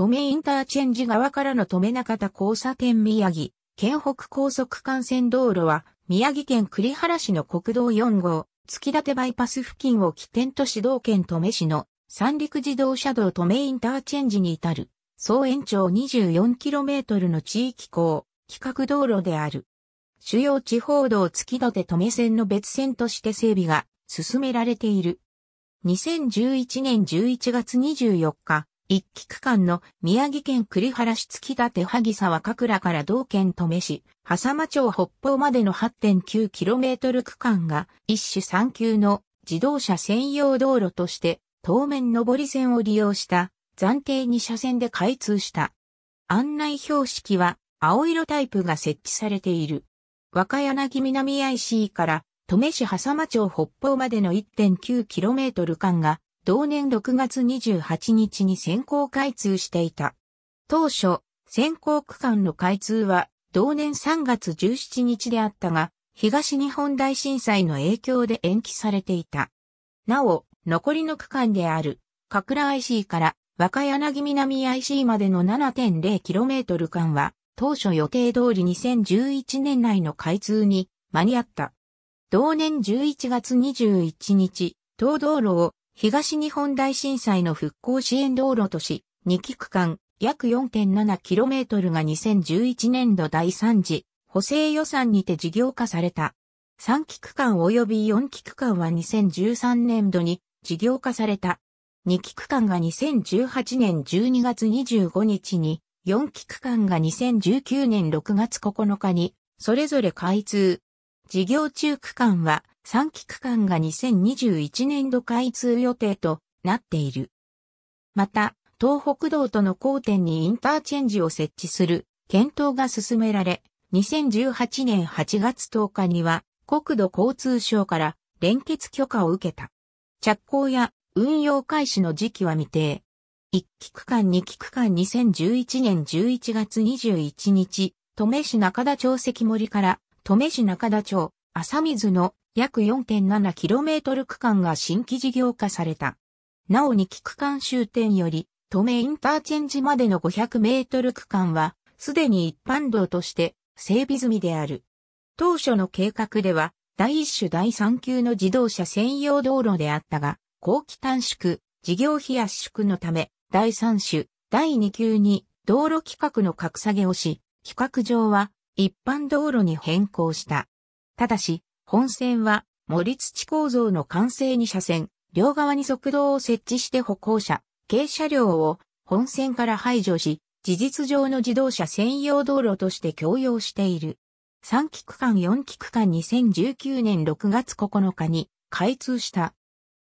止めインターチェンジ側からの止め中田交差点宮城、県北高速幹線道路は、宮城県栗原市の国道4号、月立バイパス付近を起点と指導県止め市の三陸自動車道止めインターチェンジに至る、総延長 24km の地域港、規格道路である。主要地方道月立止め線の別線として整備が進められている。2011年11月24日、一期区間の宮城県栗原市月立萩沢か倉から同県止め市、狭間町北方までの 8.9km 区間が一種三級の自動車専用道路として当面上り線を利用した暫定2車線で開通した。案内標識は青色タイプが設置されている。若柳南 IC から登米市狭間町北方までの 1.9km 間が同年6月28日に先行開通していた。当初、先行区間の開通は同年3月17日であったが、東日本大震災の影響で延期されていた。なお、残りの区間である、かくら IC から若柳南 IC までの 7.0km 間は、当初予定通り2011年内の開通に間に合った。同年11月21日、東道路を東日本大震災の復興支援道路とし、2期区間約 4.7km が2011年度第3次補正予算にて事業化された。3期区間及び4期区間は2013年度に事業化された。2期区間が2018年12月25日に、4期区間が2019年6月9日に、それぞれ開通、事業中区間は3期区間が2021年度開通予定となっている。また、東北道との交点にインターチェンジを設置する検討が進められ、2018年8月10日には国土交通省から連結許可を受けた。着工や運用開始の時期は未定。1期区間2期区間2011年11月21日、登米市中田町関森から登米市中田町、浅水の約 4.7km 区間が新規事業化された。なお2期区間終点より、登米インターチェンジまでの 500m 区間は、すでに一般道として整備済みである。当初の計画では、第1種第3級の自動車専用道路であったが、後期短縮、事業費圧縮のため、第3種、第2級に道路規格の格下げをし、規格上は一般道路に変更した。ただし、本線は森土構造の完成に車線、両側に側道を設置して歩行者、軽車両を本線から排除し、事実上の自動車専用道路として供用している。3期区間4期区間2019年6月9日に開通した。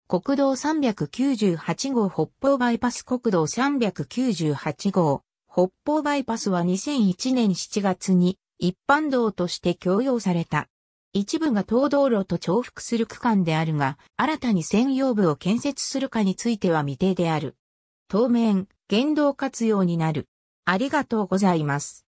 国道398号北方バイパス国道398号北方バイパスは2001年7月に一般道として供用された。一部が東道路と重複する区間であるが、新たに専用部を建設するかについては未定である。当面、言動活用になる。ありがとうございます。